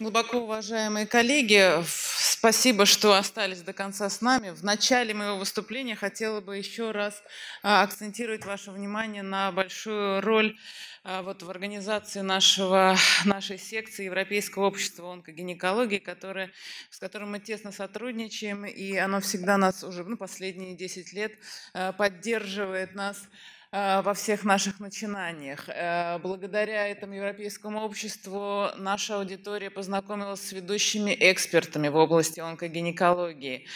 Глубоко уважаемые коллеги, спасибо, что остались до конца с нами. В начале моего выступления хотела бы еще раз а, акцентировать ваше внимание на большую роль а, вот в организации нашего, нашей секции Европейского общества онкогинекологии, которое, с которым мы тесно сотрудничаем, и оно всегда нас уже ну, последние 10 лет а, поддерживает нас Э, во всех наших начинаниях. Э, благодаря этому европейскому обществу наша аудитория познакомилась с ведущими экспертами в области онкогинекологии.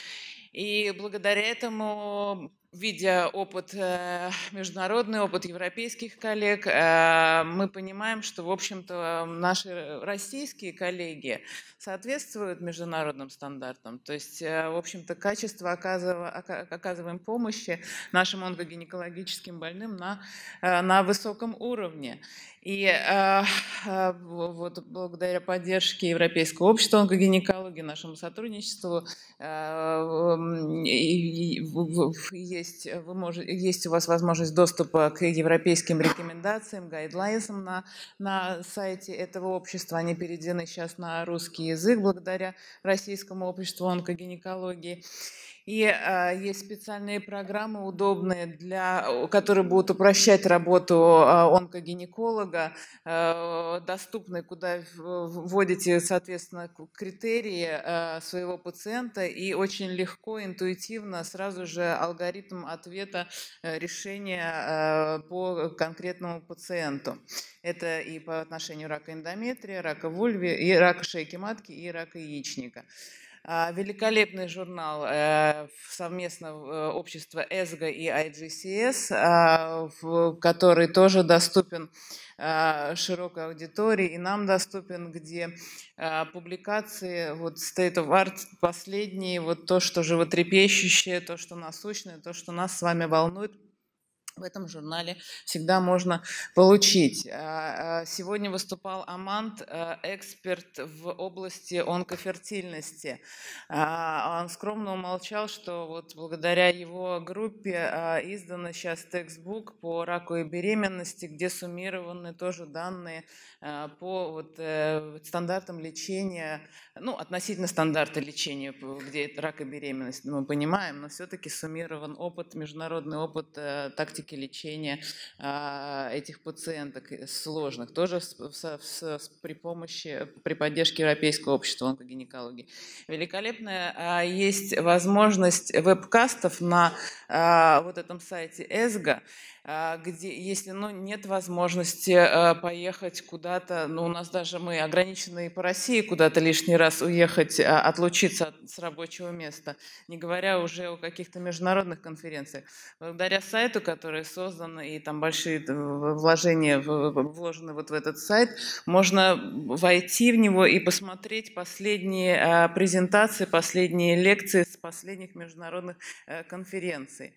И благодаря этому видя опыт, э, международный опыт европейских коллег, э, мы понимаем, что, в общем-то, наши российские коллеги соответствуют международным стандартам. То есть, э, в общем-то, качество оказываем помощи нашим онкогинекологическим больным на, на высоком уровне. И э, э, вот благодаря поддержке Европейского общества онкогинекологии, нашему сотрудничеству, э, есть, вы можете, есть у вас возможность доступа к европейским рекомендациям, гайдлайнсам на, на сайте этого общества. Они переведены сейчас на русский язык благодаря Российскому обществу онкогинекологии. И э, есть специальные программы удобные, для, которые будут упрощать работу э, онкогинеколога, э, доступны, куда вводите, соответственно, критерии э, своего пациента, и очень легко, интуитивно сразу же алгоритм ответа э, решения э, по конкретному пациенту. Это и по отношению рака эндометрия, рака вульви, и рака шейки матки, и рака яичника. А, великолепный журнал э, совместно э, общества ЭСГО и IGCS, а, который тоже доступен а, широкой аудитории и нам доступен, где публикации вот State of Art последние, вот то, что животрепещущее, то, что насущное, то, что нас с вами волнует – в этом журнале всегда можно получить. А, а, сегодня выступал Амант, а, эксперт в области онкофертильности. Он скромно умолчал, что вот благодаря его группе издано сейчас текстбук по раку и беременности, где суммированы тоже данные по вот э, стандартам лечения, ну, относительно стандарта лечения, где рак и беременность, мы понимаем, но все-таки суммирован опыт, международный опыт э, тактики профилактики лечения а, этих пациенток э, сложных, тоже с, с, с, при помощи, при поддержке Европейского общества онкогинекологии. Великолепная а, есть возможность вебкастов на а, вот этом сайте ЭСГО, где, если ну, нет возможности поехать куда-то, ну, у нас даже мы ограничены по России куда-то лишний раз уехать, отлучиться с рабочего места, не говоря уже о каких-то международных конференциях. Благодаря сайту, который который создан, и там большие э, вложения вложены вот в этот сайт, можно войти в него и посмотреть последние а, презентации, последние лекции с последних международных э, конференций.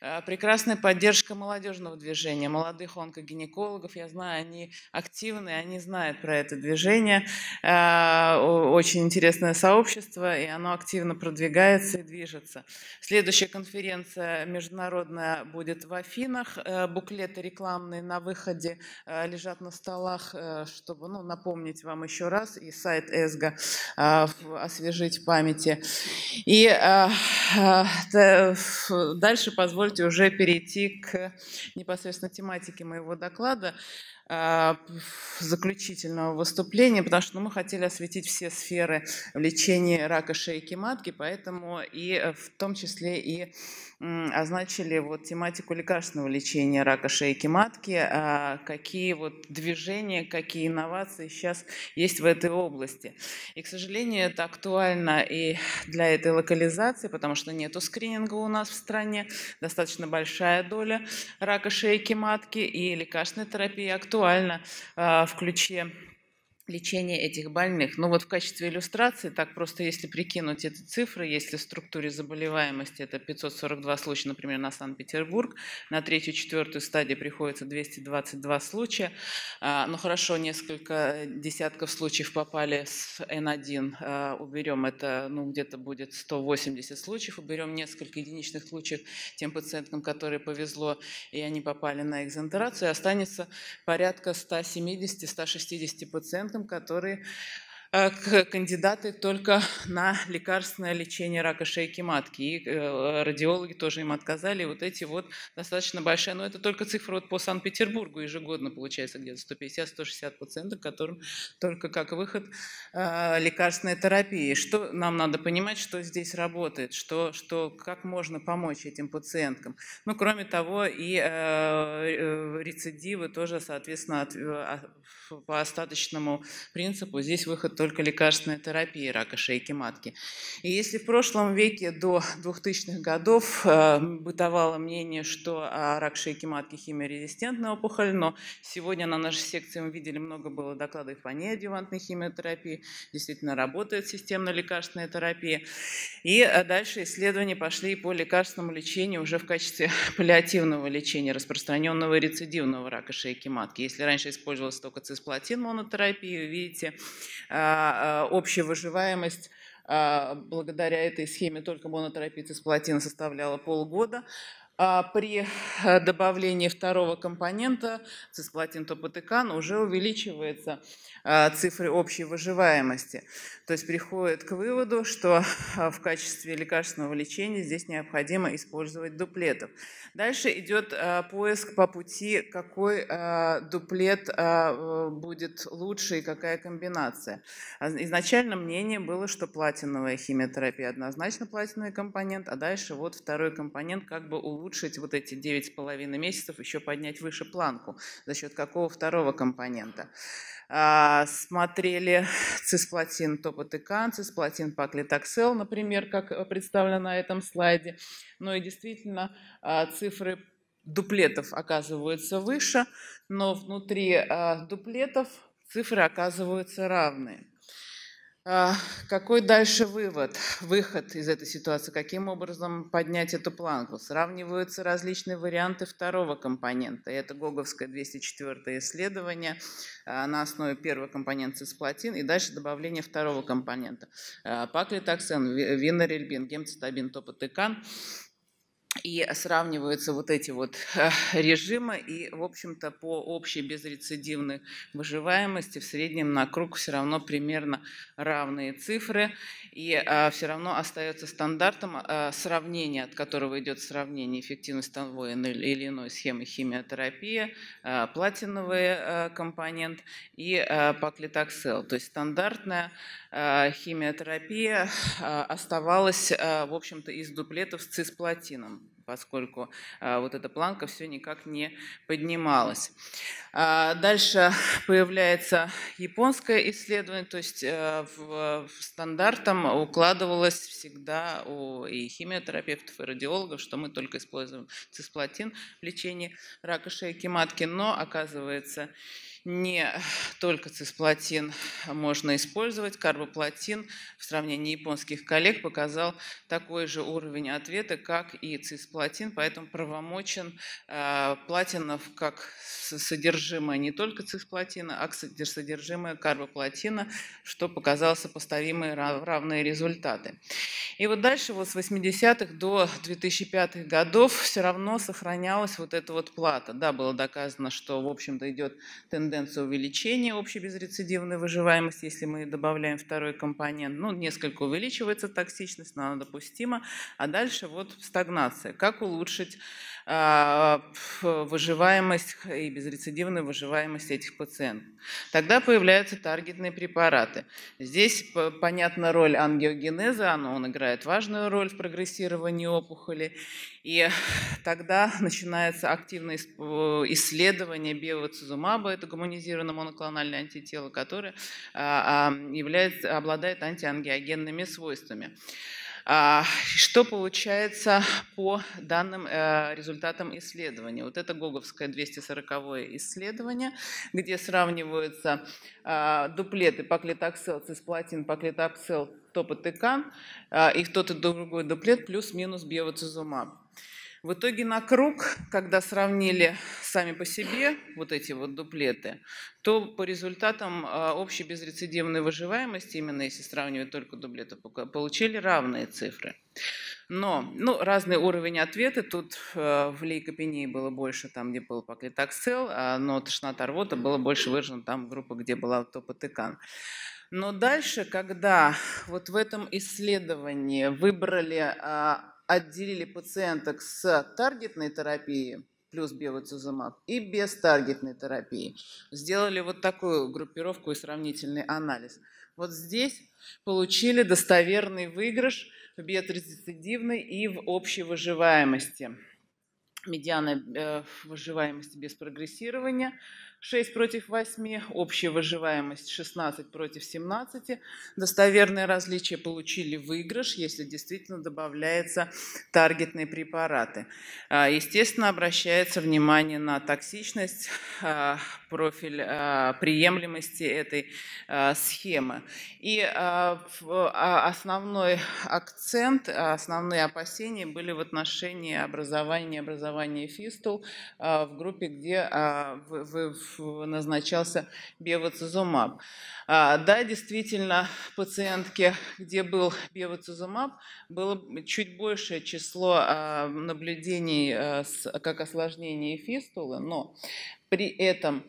А, прекрасная поддержка молодежного движения, молодых онкогинекологов. Я знаю, они активны, они знают про это движение. А, очень интересное сообщество, и оно активно продвигается и движется. Следующая конференция международная будет в Афине графинах, э, буклеты рекламные на выходе э, лежат на столах, э, чтобы ну, напомнить вам еще раз, и сайт ЭСГО освежить памяти. И дальше позвольте уже перейти к непосредственно тематике моего доклада заключительного выступления, потому что ну, мы хотели осветить все сферы лечения рака шейки матки, поэтому и в том числе и означили вот тематику лекарственного лечения рака шейки матки. А, какие вот движения, какие инновации сейчас есть в этой области? И, к сожалению, это актуально и для этой локализации, потому что нету скрининга у нас в стране, достаточно большая доля рака шейки матки, и лекарственная терапия актуальна а, в ключе лечение этих больных. Ну вот в качестве иллюстрации, так просто если прикинуть эти цифры, если в структуре заболеваемости это 542 случая, например, на Санкт-Петербург, на третью-четвертую стадию приходится 222 случая, а, ну хорошо, несколько десятков случаев попали с N1, а, уберем это, ну где-то будет 180 случаев, уберем несколько единичных случаев тем пациенткам, которые повезло, и они попали на экзентерацию, останется порядка 170-160 пациентов, пациентам, которые э, кандидаты только на лекарственное лечение рака шейки матки. И э, радиологи тоже им отказали. Вот эти вот достаточно большая, но это только цифра вот по Санкт-Петербургу ежегодно получается где-то 150-160 пациентов, которым только как выход э, лекарственной терапии. Что нам надо понимать, что здесь работает, что, что, как можно помочь этим пациенткам. Ну, кроме того, и рецидивы тоже, соответственно, а, по остаточному принципу здесь выход только лекарственной терапии рака шейки матки. И если в прошлом веке до 2000-х годов э, бытовало мнение, что а, рак шейки матки химиорезистентная опухоль, но сегодня на нашей секции мы видели много было докладов по неадъювантной химиотерапии, действительно работает системно лекарственная терапия. И э, дальше исследования пошли по лекарственному лечению уже в качестве паллиативного лечения распространенного рецидивного рака шейки матки. Если раньше использовалась только цистоксин, из плотин монотерапию, видите, а, а, общая выживаемость а, благодаря этой схеме только монотерапии из плотин составляла полгода. При э, добавлении второго компонента цисплатин топотекан уже увеличивается а, цифры общей выживаемости. То есть приходит к выводу, что а, в качестве лекарственного лечения здесь необходимо использовать дуплетов. Дальше идет а, поиск по пути, какой дуплет будет лучше и какая комбинация. Изначально мнение было, что платиновая химиотерапия однозначно платиновый компонент, а дальше вот второй компонент, как бы улучшить вот эти 9,5 месяцев, еще поднять выше планку за счет какого второго компонента. А, смотрели цисплатин топотекан, цисплатин паклитоксел, например, как э, представлено на этом слайде. Ну и действительно а, цифры дуплетов оказываются выше, но внутри а, дуплетов цифры оказываются равные. А, какой дальше вывод, выход из этой ситуации? Каким образом поднять эту планку? Сравниваются различные варианты второго компонента. Это Гоговское 204 исследование а, на основе первого компонента цисплатин и дальше добавление второго компонента. А, Паклитоксен, винорельбин, гемцитабин, топотекан и сравниваются вот эти вот э, режимы, и, в общем-то, по общей безрецидивной выживаемости в среднем на круг все равно примерно равные цифры, и а, все равно остается стандартом а, сравнения, от которого идет сравнение эффективности того или иной схемы химиотерапии, а, платиновый компонент и паклитоксел. То есть стандартная химиотерапия оставалась, в общем-то, из дуплетов с цисплатином поскольку а, вот эта планка все никак не поднималась. А, дальше появляется японское исследование, то есть э, в стандартом укладывалось всегда у и химиотерапевтов, и радиологов, что мы только используем цисплатин в лечении рака шейки матки, но оказывается не только цисплатин можно использовать. Карбоплатин в сравнении японских коллег показал такой же уровень ответа, как и цисплатин, поэтому правомочен э, платинов как содержимое не только цисплатина, а содержимое карбоплатина, что показало сопоставимые равные результаты. И вот дальше вот с 80-х до 2005-х годов все равно сохранялась вот эта вот плата. Да, было доказано, что, в общем-то, идет тенденция тенденция увеличения общей безрецидивной выживаемости, если мы добавляем второй компонент. Ну, несколько увеличивается токсичность, но она допустима. А дальше вот стагнация. Как улучшить э, выживаемость и безрецидивную выживаемость этих пациентов? Тогда появляются таргетные препараты. Здесь понятна роль ангиогенеза, она, он играет важную роль в прогрессировании опухоли. И тогда начинается активное э, исследование биоцизумаба, это гуманитарная гормонизированы моноклональные антитела, которые а, является, обладают антиангиогенными свойствами. А, что получается по данным э, результатам исследования? Вот это Гоговское 240 исследование, где сравниваются а, дуплеты паклитоксел, цисплатин, паклитоксел, топотекан, и кто-то другой дуплет плюс-минус биоцизумаб. В итоге на круг, когда сравнили сами по себе вот эти вот дуплеты, то по результатам а, общей безрецидивной выживаемости, именно если сравнивать только дуплеты, получили равные цифры. Но ну, разный уровень ответа. Тут э, в лейкопении было больше, там, где был поклитоксел, а, но тошнота рвота была больше выражена там группа, где была топотекан. Но дальше, когда вот в этом исследовании выбрали а, отделили пациенток с таргетной терапией плюс бевацизумаб и без таргетной терапии. Сделали вот такую группировку и сравнительный анализ. Вот здесь получили достоверный выигрыш в биотрецидивной и в общей выживаемости. Медиана э, выживаемости без прогрессирования 6 против 8, общая выживаемость 16 против 17. Достоверные различия получили выигрыш, если действительно добавляются таргетные препараты. А, естественно, обращается внимание на токсичность а, профиль а, приемлемости этой а, схемы. И а, основной акцент, основные опасения были в отношении образования, образования фистул в группе, где назначался бевацизумаб. Да, действительно, пациентки, где был бевацизумаб, было чуть большее число наблюдений как осложнений фистулы, но при этом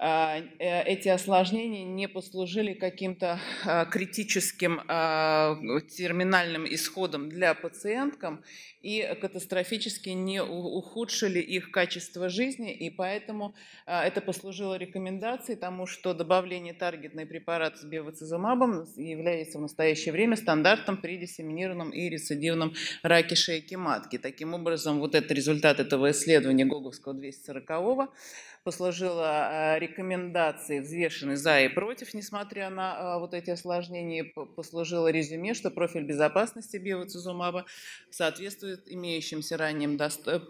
а, э, эти осложнения не послужили каким-то а, критическим а, терминальным исходом для пациенткам и катастрофически не ухудшили их качество жизни, и поэтому это послужило рекомендацией тому, что добавление таргетной препарат с бевацизумабом является в настоящее время стандартом при диссеминированном и рецидивном раке шейки матки. Таким образом, вот этот результат этого исследования Гоговского 240 послужила э, рекомендации, взвешенной за и против, несмотря на э, вот эти осложнения, послужило резюме, что профиль безопасности бевацизумаба соответствует имеющимся ранним, э,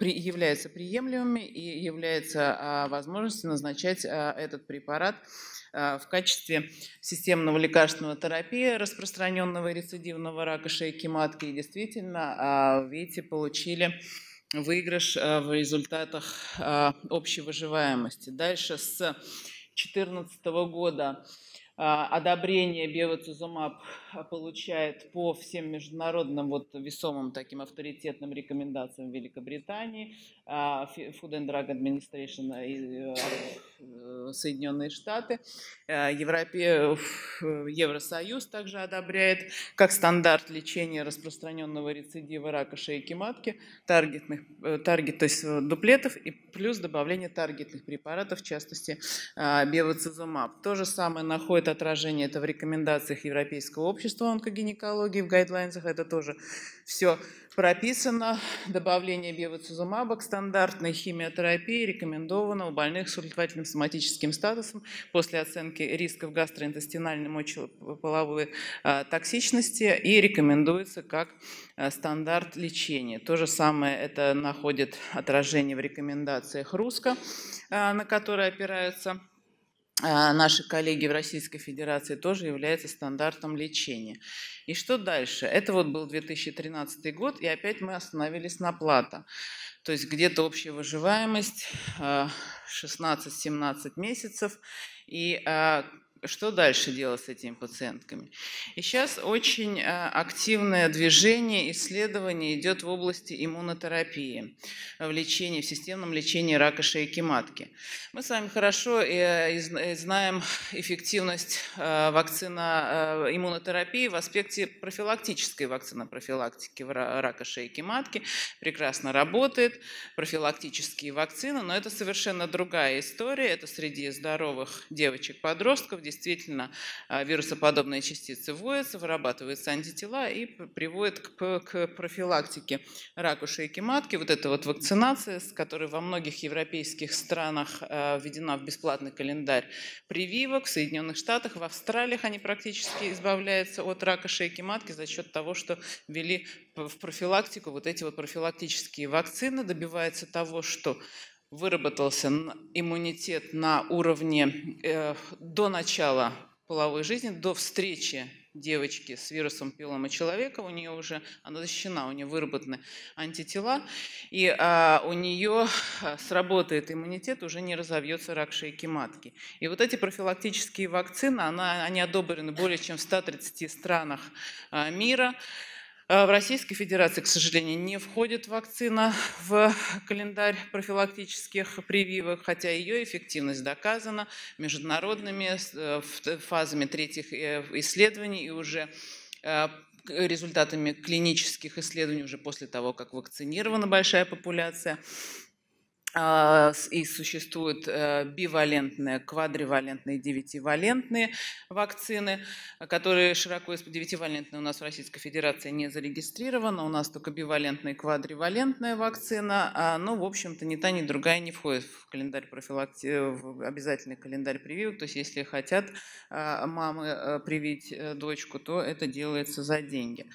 является приемлемым и является а, возможностью назначать а, этот препарат а, в качестве системного лекарственного терапии распространенного рецидивного рака шейки матки. И действительно, видите, получили выигрыш э, в результатах э, общей выживаемости. Дальше с 2014 года э, одобрение биоцизумаб а, получает по всем международным вот весомым таким авторитетным рекомендациям Великобритании, а, Food and Drug Administration э, э, Соединенные Штаты, э, Европе, Евросоюз также одобряет как стандарт лечения распространенного рецидива рака шейки матки, таргетных, таргет, то есть дуплетов и плюс добавление таргетных препаратов, в частности биоцизумаб. То же самое находит отражение это в рекомендациях Европейского общества общества онкогинекологии, в гайдлайнсах это тоже все прописано. Добавление бевацизумаба к стандартной химиотерапии рекомендовано у больных с удовлетворительным соматическим статусом после оценки рисков гастроинтестинальной мочеполовой а, токсичности и рекомендуется как а, стандарт лечения. То же самое это находит отражение в рекомендациях РУСКО, а, на которые опираются а, наши коллеги в Российской Федерации тоже является стандартом лечения. И что дальше? Это вот был 2013 год, и опять мы остановились на плата. То есть где-то общая выживаемость 16-17 а, месяцев. И а, что дальше делать с этими пациентками. И сейчас очень э, активное движение исследований идет в области иммунотерапии в лечении, в системном лечении рака шейки матки. Мы с вами хорошо э, э, знаем эффективность вакцина иммунотерапии в аспекте профилактической профилактики рака шейки матки. Прекрасно работает, профилактические вакцины, но это совершенно другая история. Это среди здоровых девочек-подростков, действительно а, вирусоподобные частицы вводятся, вырабатываются антитела и приводят к, к профилактике рака шейки матки. Вот эта вот вакцинация, с которой во многих европейских странах а, введена в бесплатный календарь прививок, в Соединенных Штатах, в Австралиях они практически избавляются от рака шейки матки за счет того, что ввели в профилактику вот эти вот профилактические вакцины, добивается того, что выработался иммунитет на уровне э, до начала половой жизни, до встречи девочки с вирусом пилома человека, у нее уже, она защищена, у нее выработаны антитела, и а, у нее а, сработает иммунитет, уже не разовьется рак шейки матки. И вот эти профилактические вакцины, она, они одобрены более чем в 130 странах а, мира. А, в Российской Федерации, к сожалению, не входит вакцина в календарь профилактических прививок, хотя ее эффективность доказана международными э, э, э, фазами третьих исследований и уже результатами клинических исследований уже после того, как вакцинирована большая популяция. А, и существуют э, бивалентные, квадривалентные, девятивалентные вакцины, которые широко девятивалентные у нас в Российской Федерации не зарегистрированы, у нас только бивалентная и квадривалентная вакцина, но, в общем-то, ни та, ни другая не входит в календарь профилакти... Э, в обязательный календарь прививок, то есть если хотят а, мамы э, привить дочку, то это делается за деньги.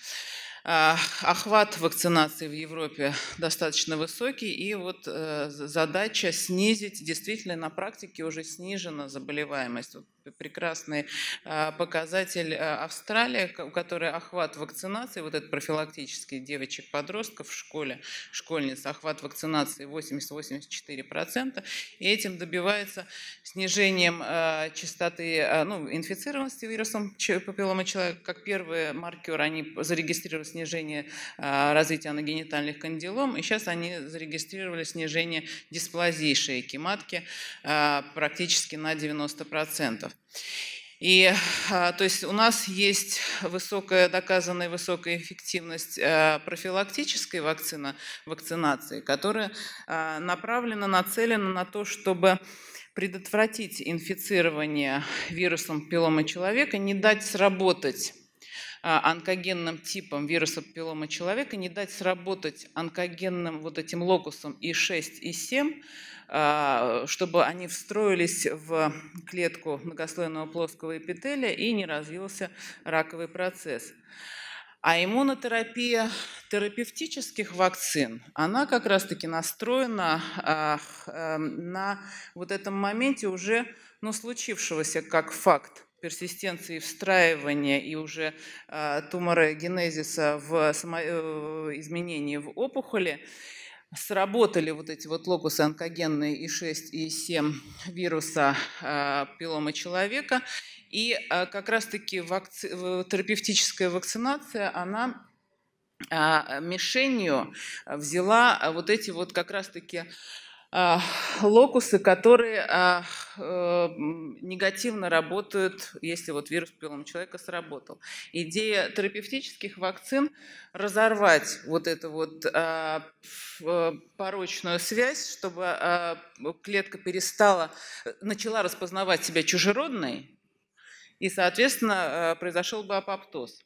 А, охват вакцинации в Европе достаточно высокий, и вот э, задача снизить, действительно на практике уже снижена заболеваемость. Вот прекрасный а, показатель э, Австралии, у которой охват вакцинации, вот этот профилактический девочек-подростков в школе, школьниц, охват вакцинации 80-84%, и этим добивается снижением э, частоты ну, инфицированности вирусом папиллома человека, как первый маркер они зарегистрировались снижение а, развития аногенитальных кандилом, и сейчас они зарегистрировали снижение дисплазии шейки матки а, практически на 90%. И а, то есть у нас есть высокая, доказанная высокая эффективность профилактической вакцина, вакцинации, которая направлена, нацелена на то, чтобы предотвратить инфицирование вирусом пилома человека, не дать сработать а, онкогенным типом вируса папиллома человека, не дать сработать онкогенным вот этим локусом И6, И7, а, чтобы они встроились в клетку многослойного плоского эпителия и не развился раковый процесс. А иммунотерапия терапевтических вакцин, она как раз-таки настроена а, э, на вот этом моменте уже ну, случившегося как факт персистенции встраивания и уже э, тумора генезиса в само, э, изменении в опухоли, сработали вот эти вот локусы онкогенные и 6, и 7 вируса э, пилома человека. И э, как раз-таки вакци... терапевтическая вакцинация, она э, мишенью взяла вот эти вот как раз-таки а, локусы, которые а, э, негативно работают, если вот вирус пилом человека сработал. Идея терапевтических вакцин – разорвать вот эту вот а, э, порочную связь, чтобы клетка перестала, начала распознавать себя чужеродной, и, соответственно, произошел бы апоптоз.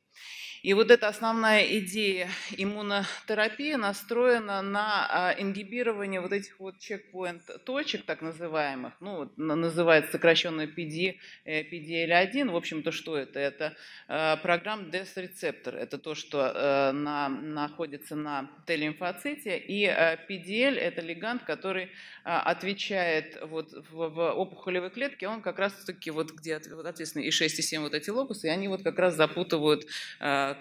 И вот эта основная идея иммунотерапии настроена на а, ингибирование вот этих вот чекпоинт-точек, так называемых, ну, называется сокращенно PD, PDL1. В общем-то, что это? Это а, программ DES-рецептор. Это то, что э, на, находится на Т-лимфоците. И PDL э, – это леганд, который а, отвечает вот в, в опухолевой клетке, он как раз-таки вот где вот и 6, и 7 вот эти локусы, и они вот как раз запутывают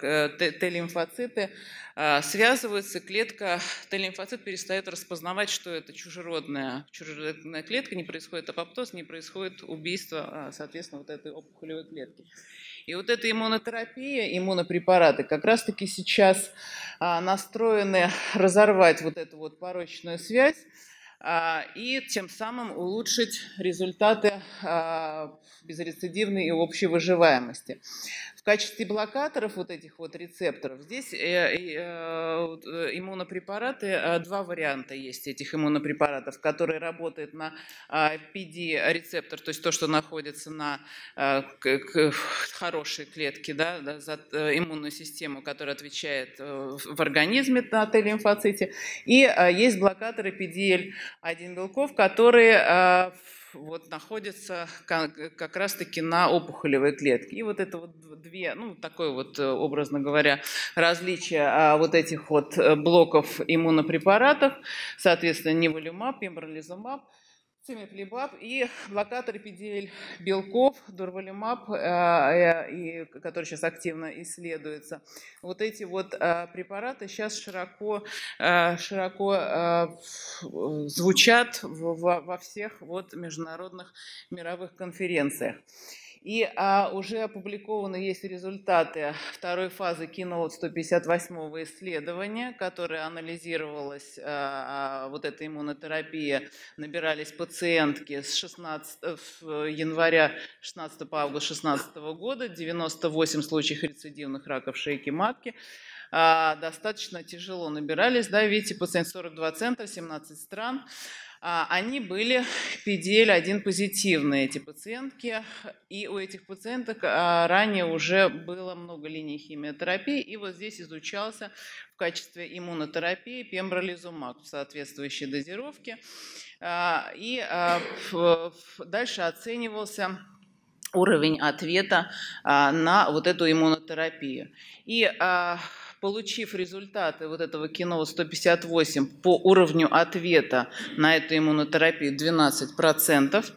как э, Т-лимфоциты, а, связываются, клетка, Т-лимфоцит перестает распознавать, что это чужеродная, чужеродная клетка, не происходит апоптоз, не происходит убийство, а, соответственно, вот этой опухолевой клетки. И вот эта иммунотерапия, иммунопрепараты как раз-таки сейчас а, настроены разорвать вот эту вот порочную связь, и тем самым улучшить результаты безрецидивной и общей выживаемости качестве блокаторов вот этих вот рецепторов, здесь э, э, э, иммунопрепараты, два варианта есть этих иммунопрепаратов, которые работают на PD-рецептор, а, то есть то, что находится на хорошей клетке, да, за иммунную систему, которая отвечает в организме на Т-лимфоците. И есть блокаторы PD-L1 белков, которые в вот находится как, как раз-таки на опухолевой клетке. И вот это вот две, ну, такое вот, э, образно говоря, различие а, вот этих вот э, блоков иммунопрепаратов, соответственно, неволюмаб, пембролизумаб – Цимифлибаб и блокатор PDL белков, дурвалимаб, э, э, который сейчас активно исследуется. Вот эти вот э, препараты сейчас широко, широко звучат во всех вот международных мировых конференциях. И а, уже опубликованы есть результаты второй фазы кинолот 158 исследования, которое анализировалось, а, а, вот эта иммунотерапия, набирались пациентки с 16 э, января 16 по август 16 года, 98 случаев рецидивных раков шейки матки а, достаточно тяжело набирались. Да, видите, пациент 42 центра, 17 стран. А, они были PDL-1 позитивные, эти пациентки. И у этих пациенток а, ранее уже было много линий химиотерапии. И вот здесь изучался в качестве иммунотерапии пембролизумаб в соответствующей дозировке. А, и дальше оценивался уровень ответа на вот эту иммунотерапию. И получив результаты вот этого кино 158 по уровню ответа на эту иммунотерапию 12%, процентов.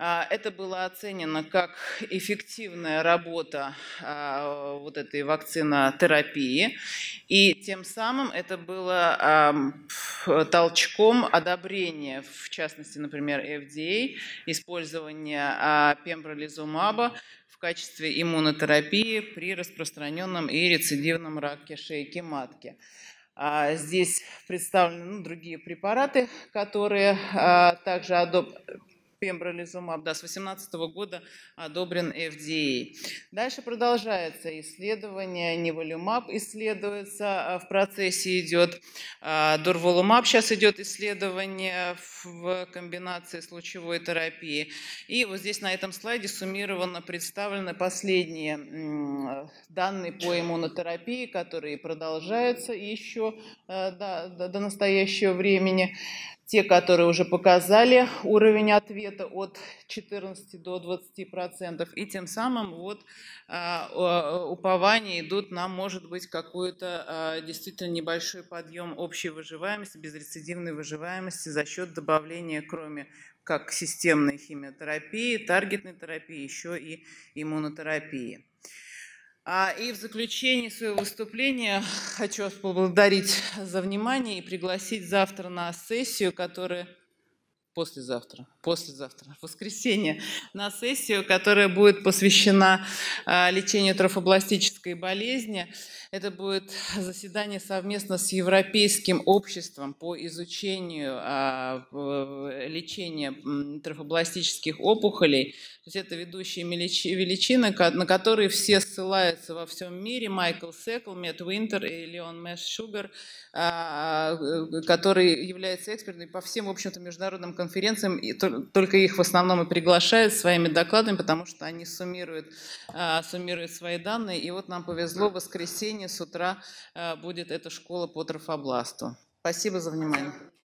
А, это было оценено как эффективная работа а, вот этой вакцинотерапии, и тем самым это было толчком одобрения, в частности, например, FDA, использования а, пембролизумаба в качестве иммунотерапии при распространенном и рецидивном раке шейки матки. Здесь представлены ну, другие препараты, которые а, также адоп пембролизумаб, да, с 2018 года одобрен FDA. Дальше продолжается исследование, неволюмаб исследуется, а в процессе идет а, дурволумаб, сейчас идет исследование в комбинации с лучевой терапией. И вот здесь на этом слайде суммированно представлены последние данные по иммунотерапии, которые продолжаются еще э, до, до, до настоящего времени те, которые уже показали уровень ответа от 14 до 20 процентов, и тем самым вот а, упования идут на, может быть, какой-то а, действительно небольшой подъем общей выживаемости, безрецидивной выживаемости за счет добавления, кроме как системной химиотерапии, таргетной терапии, еще и иммунотерапии. А, и в заключении своего выступления хочу вас поблагодарить за внимание и пригласить завтра на сессию, которая послезавтра послезавтра, в воскресенье, на сессию, которая будет посвящена а, лечению трофобластической болезни. Это будет заседание совместно с Европейским обществом по изучению а, лечения трофобластических опухолей. То есть это ведущие величины, на которые все ссылаются во всем мире. Майкл Секл, Мэтт Уинтер и Леон Мэш Шугар, а, э, который является экспертом по всем, в общем-то, международным конференциям и то только их в основном и приглашают своими докладами, потому что они суммируют, а, суммируют свои данные. И вот нам повезло, в воскресенье с утра а, будет эта школа по трафобласту. Спасибо за внимание.